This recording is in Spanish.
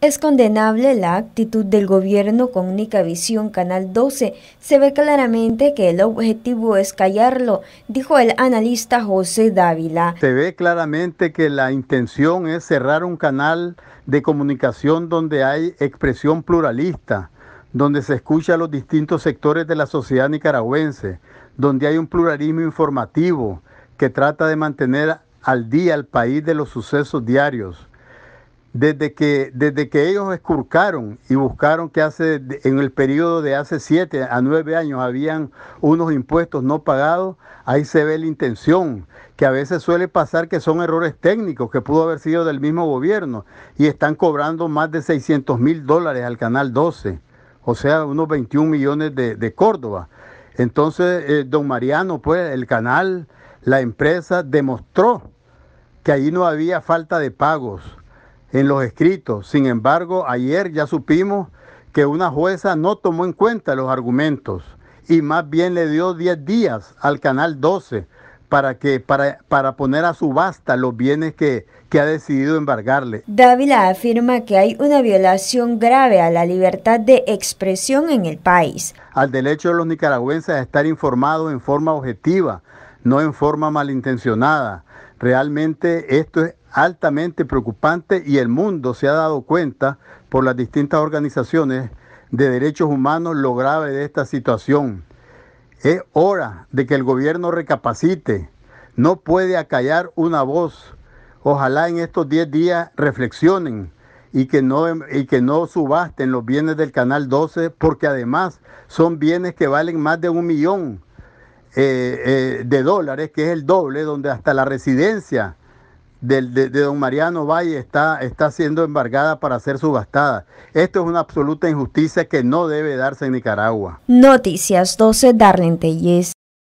Es condenable la actitud del gobierno con Nicavisión Canal 12. Se ve claramente que el objetivo es callarlo, dijo el analista José Dávila. Se ve claramente que la intención es cerrar un canal de comunicación donde hay expresión pluralista, donde se escucha a los distintos sectores de la sociedad nicaragüense, donde hay un pluralismo informativo que trata de mantener al día al país de los sucesos diarios desde que, desde que ellos escurcaron y buscaron que hace, en el periodo de hace siete a nueve años habían unos impuestos no pagados, ahí se ve la intención, que a veces suele pasar que son errores técnicos, que pudo haber sido del mismo gobierno, y están cobrando más de 600 mil dólares al Canal 12, o sea, unos 21 millones de, Córdoba. Entonces, eh, don Mariano, pues el canal, la empresa, demostró que allí no había falta de pagos en los escritos. Sin embargo, ayer ya supimos que una jueza no tomó en cuenta los argumentos y más bien le dio 10 días al Canal 12 para, que, para, para poner a subasta los bienes que, que ha decidido embargarle. Dávila afirma que hay una violación grave a la libertad de expresión en el país. Al derecho de los nicaragüenses a estar informados en forma objetiva no en forma malintencionada. Realmente esto es altamente preocupante y el mundo se ha dado cuenta por las distintas organizaciones de derechos humanos lo grave de esta situación. Es hora de que el gobierno recapacite. No puede acallar una voz. Ojalá en estos 10 días reflexionen y que, no, y que no subasten los bienes del Canal 12 porque además son bienes que valen más de un millón eh, eh, de dólares, que es el doble, donde hasta la residencia de, don Mariano Valle está, está siendo embargada para ser subastada. Esto es una absoluta injusticia que no debe darse en Nicaragua. Noticias 12, Darlene